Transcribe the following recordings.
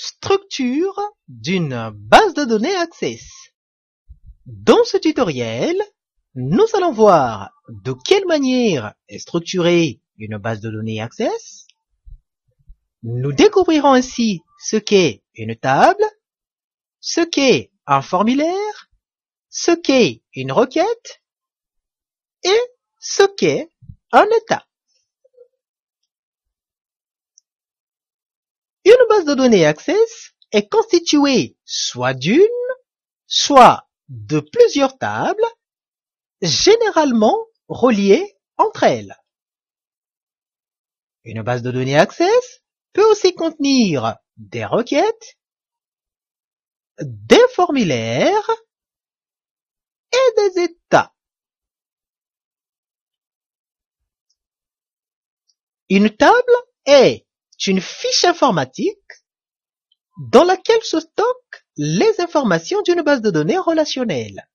Structure d'une base de données Access. Dans ce tutoriel, nous allons voir de quelle manière est structurée une base de données Access. Nous découvrirons ainsi ce qu'est une table, ce qu'est un formulaire, ce qu'est une requête et ce qu'est un état. base de données Access est constituée soit d'une, soit de plusieurs tables, généralement reliées entre elles. Une base de données Access peut aussi contenir des requêtes, des formulaires et des états. Une table est c'est une fiche informatique dans laquelle se stockent les informations d'une base de données relationnelle.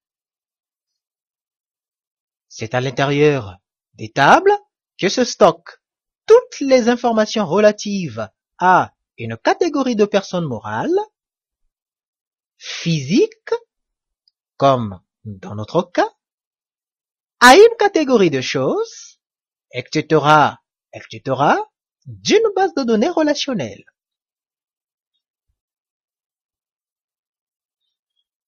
C'est à l'intérieur des tables que se stockent toutes les informations relatives à une catégorie de personnes morales, physiques, comme dans notre cas, à une catégorie de choses, etc., etc., d'une base de données relationnelle.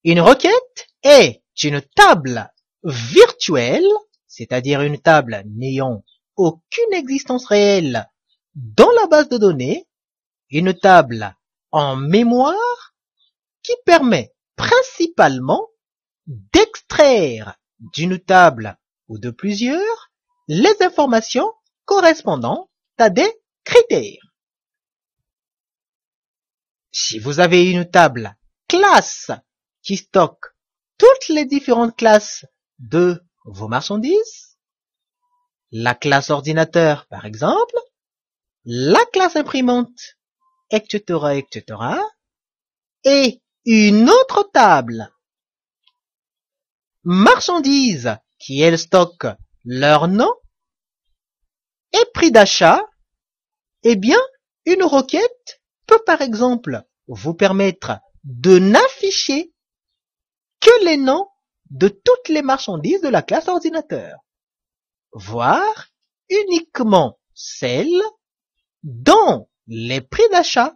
Une requête est une table virtuelle, c'est-à-dire une table n'ayant aucune existence réelle dans la base de données, une table en mémoire qui permet principalement d'extraire d'une table ou de plusieurs les informations correspondantes à des critères. Si vous avez une table classe qui stocke toutes les différentes classes de vos marchandises, la classe ordinateur par exemple, la classe imprimante, etc., etc., et une autre table marchandises qui elle stocke leur nom et prix d'achat eh bien, une requête peut par exemple vous permettre de n'afficher que les noms de toutes les marchandises de la classe ordinateur, voire uniquement celles dont les prix d'achat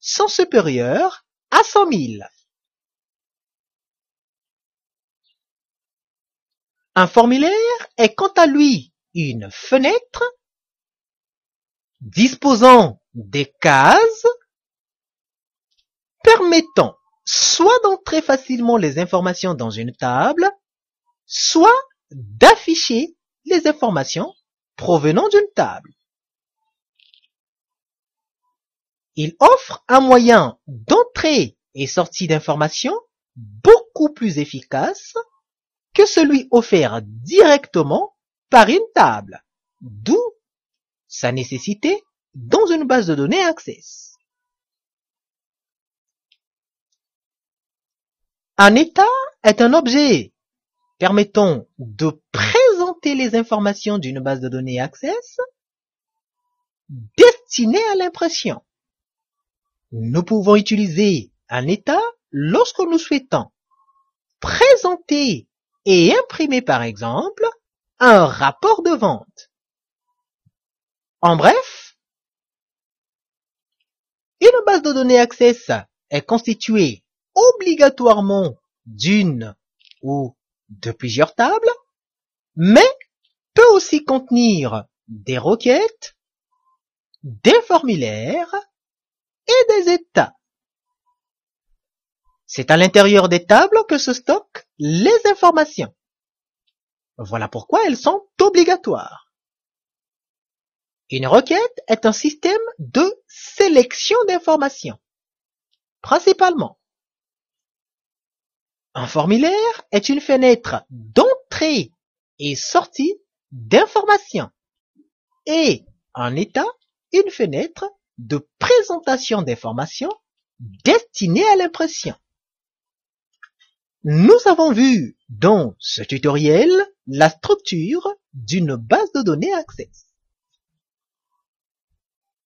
sont supérieurs à 100 000. Un formulaire est quant à lui une fenêtre disposant des cases permettant soit d'entrer facilement les informations dans une table, soit d'afficher les informations provenant d'une table. Il offre un moyen d'entrée et sortie d'informations beaucoup plus efficace que celui offert directement par une table, d'où sa nécessité dans une base de données Access. Un état est un objet permettant de présenter les informations d'une base de données Access destinée à l'impression. Nous pouvons utiliser un état lorsque nous souhaitons présenter et imprimer par exemple un rapport de vente. En bref, une base de données Access est constituée obligatoirement d'une ou de plusieurs tables, mais peut aussi contenir des requêtes, des formulaires et des états. C'est à l'intérieur des tables que se stockent les informations. Voilà pourquoi elles sont obligatoires. Une requête est un système de sélection d'informations, principalement. Un formulaire est une fenêtre d'entrée et sortie d'informations et en état une fenêtre de présentation d'informations destinée à l'impression. Nous avons vu dans ce tutoriel la structure d'une base de données Access.